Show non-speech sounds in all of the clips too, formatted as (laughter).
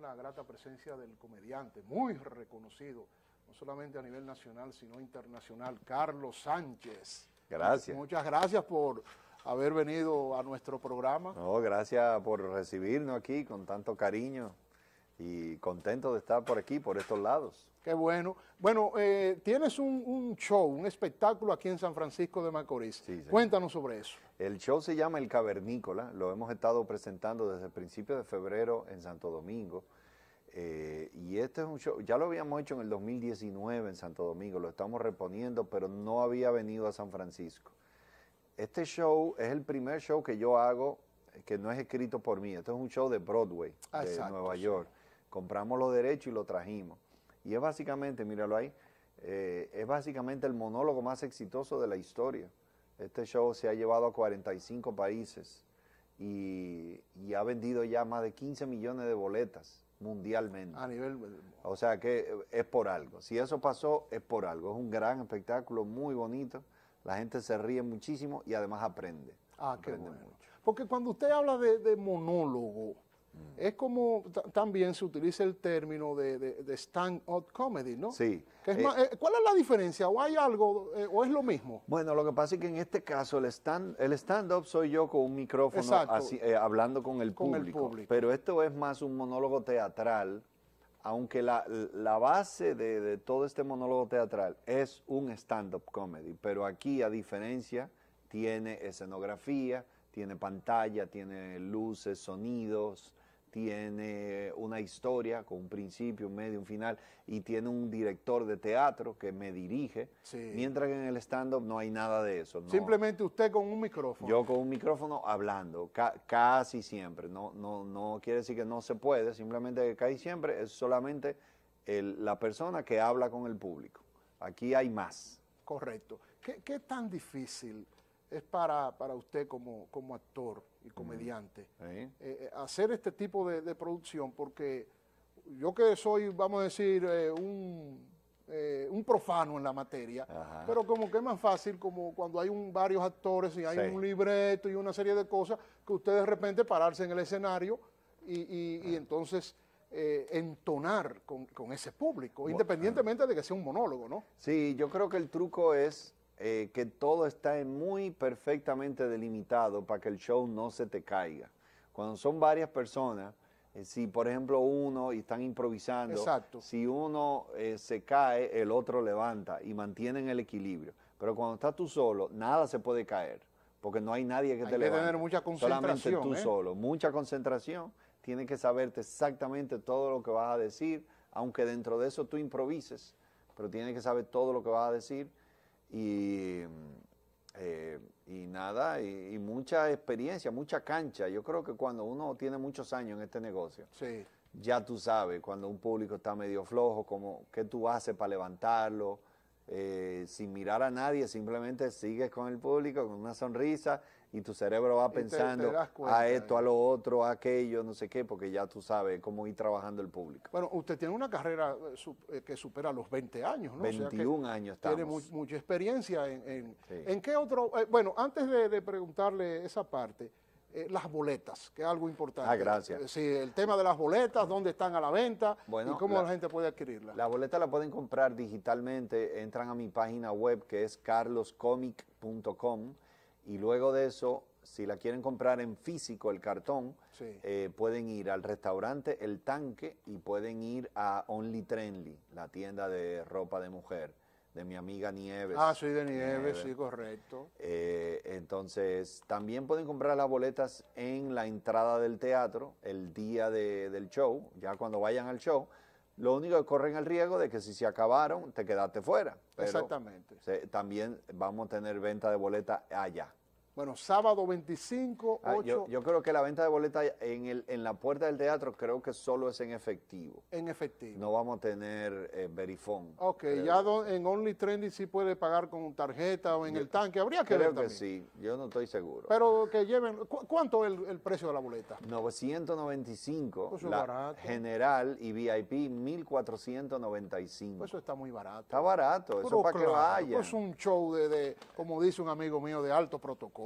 la grata presencia del comediante muy reconocido, no solamente a nivel nacional, sino internacional, Carlos Sánchez. Gracias. Muchas gracias por haber venido a nuestro programa. No, gracias por recibirnos aquí con tanto cariño y contento de estar por aquí, por estos lados. Qué bueno. Bueno, eh, tienes un, show, un espectáculo aquí en San Francisco de Macorís. Cuéntanos sobre eso. El show se llama El Cavernícola, lo hemos estado presentando desde el principio de febrero en Santo Domingo. Eh, y este es un show, ya lo habíamos hecho en el 2019 en Santo Domingo, lo estamos reponiendo, pero no había venido a San Francisco. Este show es el primer show que yo hago que no es escrito por mí, este es un show de Broadway, de Nueva York compramos los derechos y lo trajimos. Y es básicamente, míralo ahí, eh, es básicamente el monólogo más exitoso de la historia. Este show se ha llevado a 45 países y, ha vendido ya más de 15 millones de boletas mundialmente. A nivel. Eh, o sea que eh, es por algo. Si eso pasó, es por algo. Es un gran espectáculo, muy bonito. La gente se ríe muchísimo y además aprende. Ah, qué bueno. Porque cuando usted habla de monólogo, es como también se utiliza el término de, de, stand-up comedy, ¿no? Sí. Eh, eh, ¿Cuál es la diferencia? ¿O hay algo? Eh, ¿O es lo mismo? Bueno, lo que pasa es que en este caso el stand-up el stand soy yo con un micrófono hablando con, el, público, Pero esto es más un monólogo teatral, aunque la, base de todo este monólogo teatral es un stand-up comedy. Pero aquí, a diferencia, tiene escenografía, tiene pantalla, tiene luces, sonidos tiene una historia con un principio, un medio, un final, y tiene un director de teatro que me dirige, mientras que en el stand-up no hay nada de eso. Simplemente usted con un micrófono. Yo con un micrófono hablando, casi siempre. No, no, no quiere decir que no se puede, simplemente que casi siempre es solamente la persona que habla con el público. Aquí hay más. Correcto. ¿Qué, qué tan difícil es para, para usted como, como actor y comediante. Eh, eh, hacer este tipo de, producción, porque yo que soy, vamos a decir, eh, un, profano en la materia, pero como que es más fácil como cuando hay un, varios actores y hay un libreto y una serie de cosas, que usted de repente pararse en el escenario y, y, entonces... entonar con, con, ese público, independientemente de que sea un monólogo, ¿no? Sí, yo creo que el truco es eh, que todo está muy perfectamente delimitado para que el show no se te caiga. Cuando son varias personas, eh, si por ejemplo uno y están improvisando, si uno eh, se cae, el otro levanta y mantienen el equilibrio. Pero cuando estás tú solo, nada se puede caer, porque no hay nadie que te hay te que tener mucha concentración. Solamente tú solo, mucha concentración. Tienes que saberte exactamente todo lo que vas a decir, aunque dentro de eso tú improvises, pero tienes que saber todo lo que vas a decir y, eh, y nada, y, mucha experiencia, mucha cancha. Yo creo que cuando uno tiene muchos años en este negocio, ya tú sabes, cuando un público está medio flojo, como, qué tú haces para levantarlo, eh, sin mirar a nadie, simplemente sigues con el público, con una sonrisa, y tu cerebro va pensando ah, a esto, a lo otro, a aquello, no sé qué, porque ya tú sabes cómo ir trabajando el público. Bueno, usted tiene una carrera eh, eh, que supera los 20 años, ¿no? 21 años Tiene mucha experiencia en... en, qué otro...? bueno, antes de preguntarle esa parte... Eh, las boletas, que es algo importante. Ah, gracias. Eh, sí, el tema de las boletas, dónde están a la venta y cómo la, gente puede adquirirlas. Las boletas la pueden comprar digitalmente, entran a mi página web que es carloscomic.com y luego de eso, si la quieren comprar en físico, el cartón, eh, pueden ir al restaurante El Tanque y pueden ir a Only Trendly, la tienda de ropa de mujer de mi amiga Nieves. Ah, soy de Nieves, sí, correcto. Eh, entonces, también pueden comprar las boletas en la entrada del teatro, el día del show, ya cuando vayan al show. Lo único que corren el riesgo de que si se acabaron, te quedaste fuera. Exactamente. también vamos a tener venta de boletas allá. Bueno, sábado 25, 8. Ah, yo, creo que la venta de boletas en, en la puerta del teatro creo que solo es en efectivo. En efectivo. No vamos a tener eh, verifón. Ok, ya en Only Trendy sí puede pagar con tarjeta o en el tanque. Habría que creo ver también. que sí, yo no estoy seguro. Pero que lleven, ¿cuánto es el, precio de la boleta? 995, la general y VIP 1495. eso está muy barato. Está barato, eso es para que vaya. Es pues un show de, como dice un amigo mío, de alto protocolo.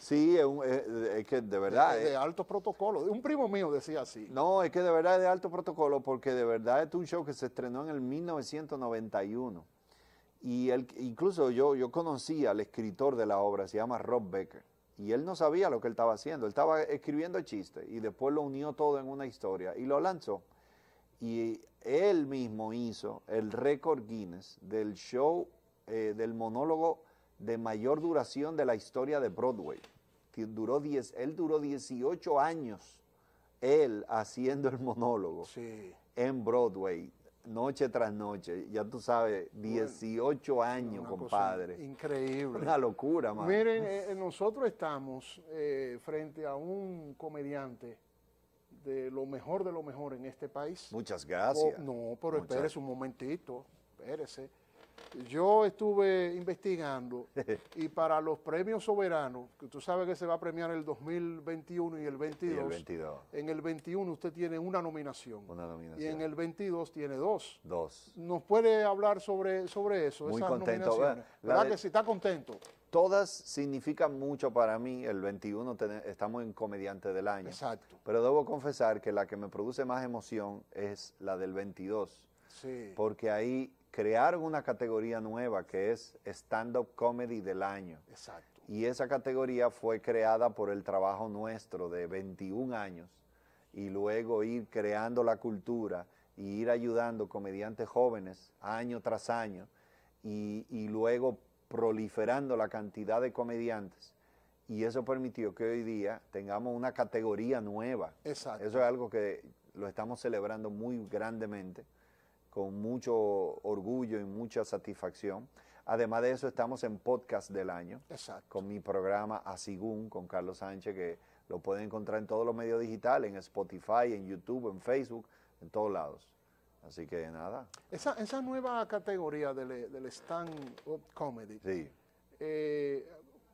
Sí, es, que de verdad. es de, eh. alto protocolo. Un primo mío decía así. No, es que de verdad es de alto protocolo porque de verdad este es un show que se estrenó en el 1991. Y incluso yo, yo conocí al escritor de la obra, se llama Rob Becker. Y él no sabía lo que él estaba haciendo. Él estaba escribiendo chistes y después lo unió todo en una historia y lo lanzó. Y él mismo hizo el récord Guinness del show, eh, del monólogo de mayor duración de la historia de Broadway. Duró él duró 18 años, él haciendo el monólogo en Broadway, noche tras noche. Ya tú sabes, 18 años, compadre. increíble. Una locura, man. Miren, eh, eh, nosotros estamos eh, frente a un comediante de lo mejor de lo mejor en este país. Muchas gracias. Oh, no, pero espérese un momentito, espérese yo estuve investigando y para los premios soberanos, que tú sabes que se va a premiar el 2021 y el 22, el en el 21 usted tiene una nominación, y en el 22 tiene dos. Dos. ¿Nos puede hablar sobre, sobre eso? Muy contento. ¿Verdad que sí? ¿Está contento? Todas significan mucho para mí. El 21 estamos en Comediante del Año. Exacto. Pero debo confesar que la que me produce más emoción es la del 22. Sí. Porque ahí crearon una categoría nueva que es Stand-up Comedy del Año. Exacto. Y esa categoría fue creada por el trabajo nuestro de 21 años y luego ir creando la cultura y ir ayudando comediantes jóvenes año tras año y, y luego proliferando la cantidad de comediantes y eso permitió que hoy día tengamos una categoría nueva. Exacto. Eso es algo que lo estamos celebrando muy grandemente con mucho orgullo y mucha satisfacción. Además de eso, estamos en podcast del año, Exacto. con mi programa Asigún, con Carlos Sánchez, que lo pueden encontrar en todos los medios digitales, en Spotify, en YouTube, en Facebook, en todos lados. Así que nada. Esa, esa nueva categoría del, stand-up comedy. Sí. Eh,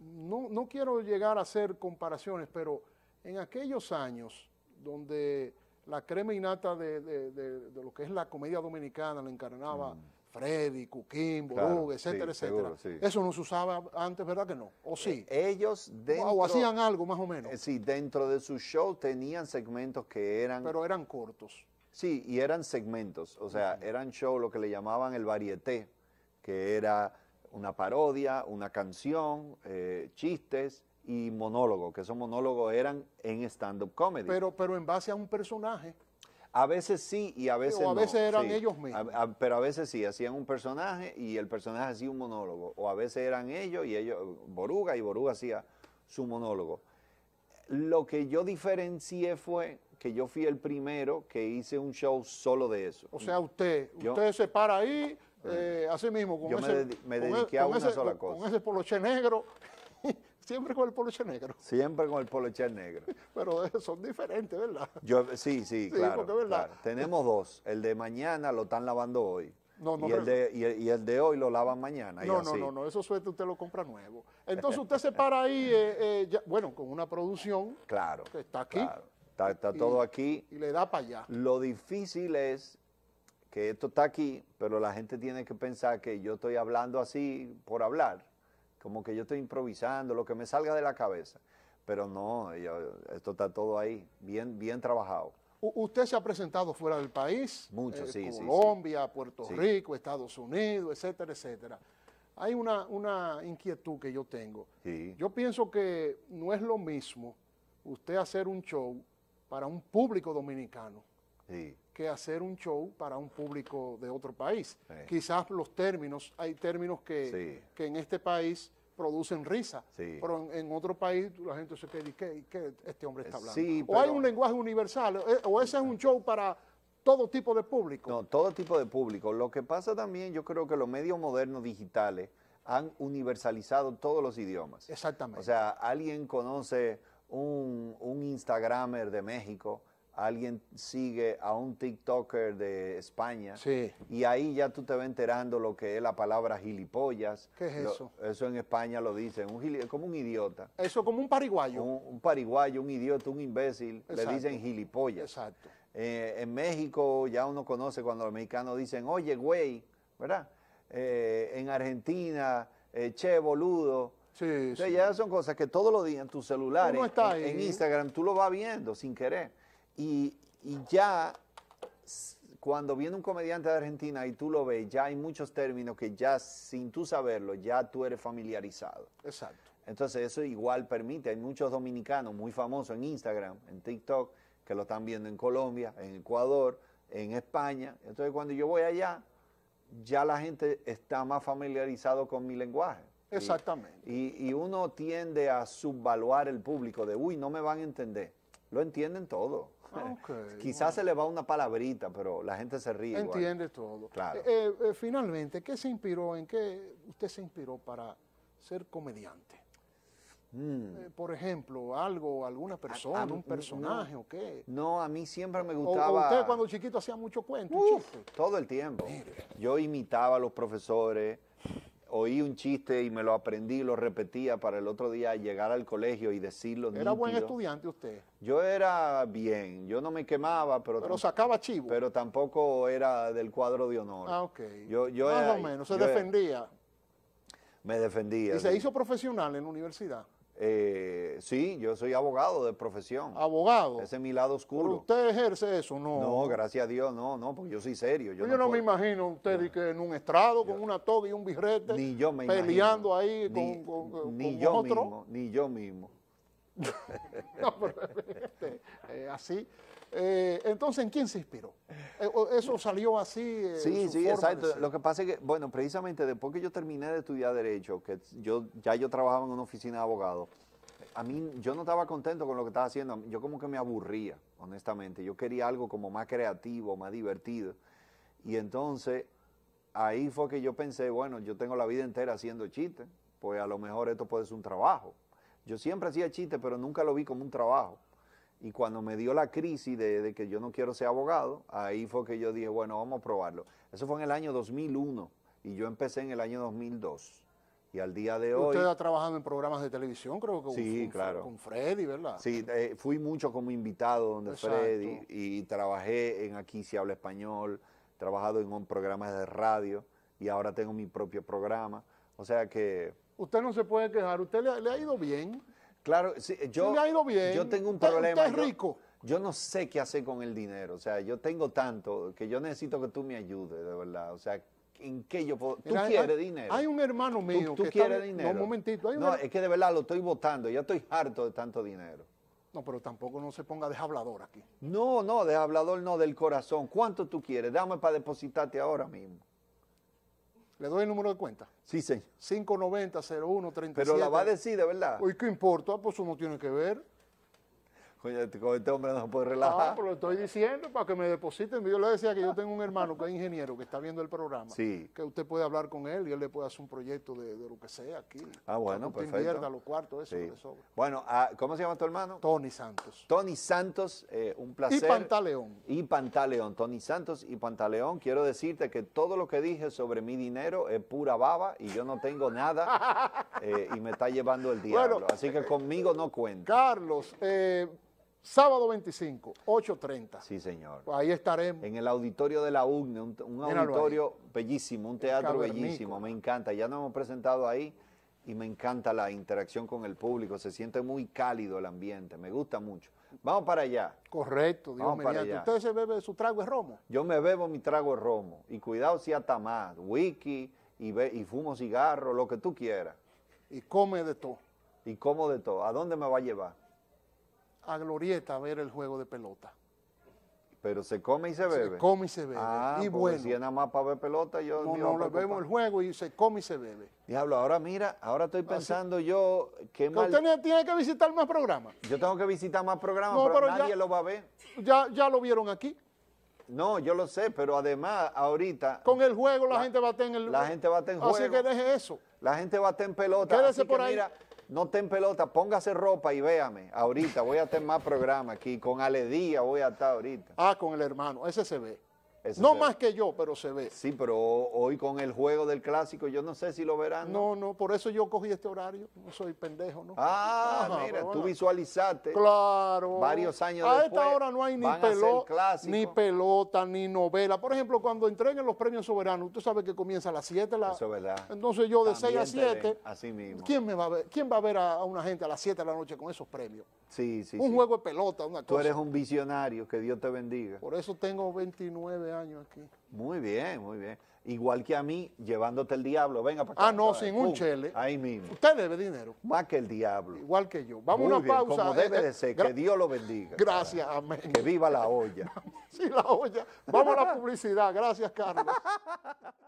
no, no quiero llegar a hacer comparaciones, pero en aquellos años donde la crema innata de, de, lo que es la comedia dominicana, la encarnaba mm. Freddy, Cuquín, Borug, etcétera, etcétera. Eso no se usaba antes, ¿verdad que no? ¿O sí? Eh, ellos dentro, O hacían algo, más o menos. Eh, sí, dentro de su show tenían segmentos que eran... Pero eran cortos. Sí, y eran segmentos, o sea, eran show lo que le llamaban el varieté, que era una parodia, una canción, eh, chistes, y monólogo, que esos monólogos eran en stand-up comedy. Pero, pero en base a un personaje. A veces sí y a veces o a veces eran ellos mismos. pero a veces sí, hacían un personaje y el personaje hacía un monólogo. O a veces eran ellos y ellos, Boruga y Boruga hacía su monólogo. Lo que yo diferencié fue que yo fui el primero que hice un show solo de eso. O sea, usted, usted se para ahí, eh, así mismo, yo me, dediqué a una sola cosa. Con ese poloche negro Siempre con el poloche negro. Siempre con el poloche negro. (laughs) Pero son diferentes, ¿verdad? Yo, sí, sí, claro, Tenemos dos. El de mañana lo están lavando hoy. No, no, y, el de, y, el, de, hoy lo lavan mañana. No, no, no, no, eso suerte usted lo compra nuevo. Entonces usted se para ahí, (laughs) eh, eh, bueno, con una producción. Claro. Que está aquí. Está, todo aquí. Y le da para allá. Lo difícil es que esto está aquí, pero la gente tiene que pensar que yo estoy hablando así por hablar como que yo estoy improvisando, lo que me salga de la cabeza. Pero no, esto está todo ahí, bien, bien trabajado. usted se ha presentado fuera del país, Mucho, eh, sí, Colombia, Puerto Rico, Estados Unidos, etcétera, etcétera. Hay una, una inquietud que yo tengo. Yo pienso que no es lo mismo usted hacer un show para un público dominicano. Sí que hacer un show para un público de otro país. Quizás los términos, hay términos que, en este país producen risa, pero en, otro país la gente se queda y ¿qué, este hombre está hablando? o hay un lenguaje universal, eh, o ese es un show para todo tipo de público. No, todo tipo de público. Lo que pasa también, yo creo que los medios modernos digitales han universalizado todos los idiomas. Exactamente. O sea, alguien conoce un, un Instagramer de México, alguien sigue a un TikToker de España y ahí ya tú te vas enterando lo que es la palabra gilipollas. ¿Qué es eso? eso en España lo dicen, un como un idiota. Eso como un pariguayo. Un, paraguayo, pariguayo, un idiota, un imbécil, le dicen gilipollas. Exacto. Eh, en México ya uno conoce cuando los mexicanos dicen, oye, güey, ¿verdad? Eh, en Argentina, eh, che, boludo. Sí, ya son cosas que todos los días en tu celular, en, en Instagram, tú lo vas viendo sin querer. Y, ya cuando viene un comediante de Argentina y tú lo ves, ya hay muchos términos que ya sin tú saberlo, ya tú eres familiarizado. Exacto. Entonces eso igual permite, hay muchos dominicanos muy famosos en Instagram, en TikTok, que lo están viendo en Colombia, en Ecuador, en España. Entonces cuando yo voy allá, ya la gente está más familiarizado con mi lenguaje. Exactamente. Y, y, uno tiende a subvaluar el público de, uy, no me van a entender. Lo entienden todo. Ah, eh, quizás se le va una palabrita, pero la gente se ríe. Entiende todo. Claro. Eh, eh, finalmente, ¿qué se inspiró, en qué usted se inspiró para ser comediante? Mm. por ejemplo, algo, alguna persona, un personaje o qué. No, a mí siempre me gustaba. usted cuando chiquito hacía mucho cuento, Todo el tiempo. Yo imitaba a los profesores, oí un chiste y me lo aprendí, lo repetía para el otro día llegar al colegio y decirlo. ¿Era buen estudiante usted? Yo era bien, yo no me quemaba, pero... Pero sacaba chivo. Pero tampoco era del cuadro de honor. Ah, ok. Yo, yo Más o menos, se defendía. me defendía. ¿Y se hizo profesional en la universidad? Eh, sí, yo soy abogado de profesión. Abogado. Ese es mi lado oscuro. ¿Pero usted ejerce eso? No. No, gracias a Dios, no, no, porque yo soy serio. Yo, pues yo no, me imagino usted en un estrado con una toga y un birrete. Peleando ahí con, ni yo otro. Mismo, ni yo mismo. (laughs) (laughs) Este, eh, así. Eh, entonces, ¿en quién se inspiró? Eh, eso salió así. Eh, sí, sí, exacto. Lo que pasa es que, bueno, precisamente después que yo terminé de estudiar Derecho, que yo ya yo trabajaba en una oficina de abogados, a mí yo no estaba contento con lo que estaba haciendo. Yo como que me aburría, honestamente. Yo quería algo como más creativo, más divertido. Y entonces, ahí fue que yo pensé, bueno, yo tengo la vida entera haciendo chistes, pues a lo mejor esto puede ser un trabajo. Yo siempre hacía chistes, pero nunca lo vi como un trabajo. Y cuando me dio la crisis de, que yo no quiero ser abogado, ahí fue que yo dije, bueno, vamos a probarlo. Eso fue en el año 2001 y yo empecé en el año 2002. Y al día de hoy... Usted ha trabajado en programas de televisión, creo que sí, con, claro. Freddy, ¿verdad? Sí, eh, fui mucho como invitado donde Freddy y, trabajé en Aquí se habla español, trabajado en programas de radio y ahora tengo mi propio programa. O sea que... Usted no se puede quejar, usted le, le ha ido bien. Claro, yo, yo tengo un problema. yo, rico. Yo, no sé qué hacer con el dinero. O sea, yo tengo tanto que yo necesito que tú me ayudes, de verdad. O sea, ¿en qué yo puedo? ¿Tú quieres dinero? Hay un hermano mío. ¿Tú, tú que quieres dinero? un momentito. Hay no, es que de verdad lo estoy votando. Ya estoy harto de tanto dinero. No, pero tampoco no se ponga de hablador aquí. No, no, de hablador no, del corazón. ¿Cuánto tú quieres? Dame para depositarte ahora mismo. Le doy el número de cuenta. Sí, sí. 590 01 Pero la va a decir, de verdad. ¿Y qué importa? Pues uno tiene que ver. Oye, este con este hombre no se puede relajar. No, pero lo estoy diciendo para que me depositen. Yo le decía que yo tengo un hermano que es ingeniero que está viendo el programa. Sí. Que usted puede hablar con él y él le puede hacer un proyecto de, lo que sea aquí. Ah, bueno, perfecto. que perfecto. Invierta los cuartos, eso sí. sobra. Bueno, ah, ¿cómo se llama tu hermano? Tony Santos. Tony Santos, eh, un placer. Y Pantaleón. Y Pantaleón. Tony Santos y Pantaleón. Quiero decirte que todo lo que dije sobre mi dinero es pura baba y yo no tengo nada (laughs) eh, y me está llevando el diablo. Así que eh, conmigo no cuenta. Carlos, eh, Sábado 25, 8.30. Sí, señor. Ahí estaremos. En el auditorio de la UGNE, un, auditorio bellísimo, un teatro bellísimo, me encanta. Ya nos hemos presentado ahí y me encanta la interacción con el público. Se siente muy cálido el ambiente, me gusta mucho. Vamos para allá. Correcto, Dios allá. ¿Usted se bebe su trago de romo? Yo me bebo mi trago de romo. Y cuidado si hasta más, wiki, y, y fumo cigarro, lo que tú quieras. Y come de todo. Y como de todo. ¿A dónde me va a llevar? a Glorieta a ver el juego de pelota. Pero se come y se bebe. Se come y se bebe. Ah, y bueno. nada más para ver pelota, yo. No, no, no vemos el juego y se come y se bebe. Diablo, ahora mira, ahora estoy ah, pensando yo. que mal... Usted tiene que visitar más programas. Yo tengo que visitar más programas, no, pero, nadie lo va a ver. Ya, ya lo vieron aquí. No, yo lo sé, pero además ahorita. Con el juego la, gente va a tener La gente va a tener juego. Así que deje eso. La gente va a tener pelota. Quédese por ahí. No ten pelota, póngase ropa y véame. Ahorita voy a tener más programa aquí. Con Aledía voy a estar ahorita. Ah, con el hermano. Ese se ve no más que yo, pero se ve. Sí, pero hoy con el juego del clásico, yo no sé si lo verán. No, no, por eso yo cogí este horario. No soy pendejo, ¿no? Ah, ah mira, tú visualizaste. Claro. Varios años a después. A esta hora no hay ni, pelota, ni pelota, ni novela. Por ejemplo, cuando entreguen los premios soberanos, tú sabes que comienza a las 7 la. Eso es verdad. Entonces yo de 6 a 7. ¿Quién, me va a ver, ¿Quién va a ver a una gente a las 7 de la noche con esos premios? Sí, sí. Un juego de pelota, una cosa. Tú eres un visionario, que Dios te bendiga. Por eso tengo 29 años aquí. Muy bien, muy bien. Igual que a mí, llevándote el diablo. Venga para ah, acá. Ah, no, sin un chele. Ahí mismo. Usted debe dinero. Más que el diablo. Igual que yo. Vamos a una pausa. Como eh, debe eh, de ser, que Dios lo bendiga. Gracias, amén. Que viva la olla. (laughs) sí, la olla. Vamos a la publicidad. Gracias, Carlos. (laughs)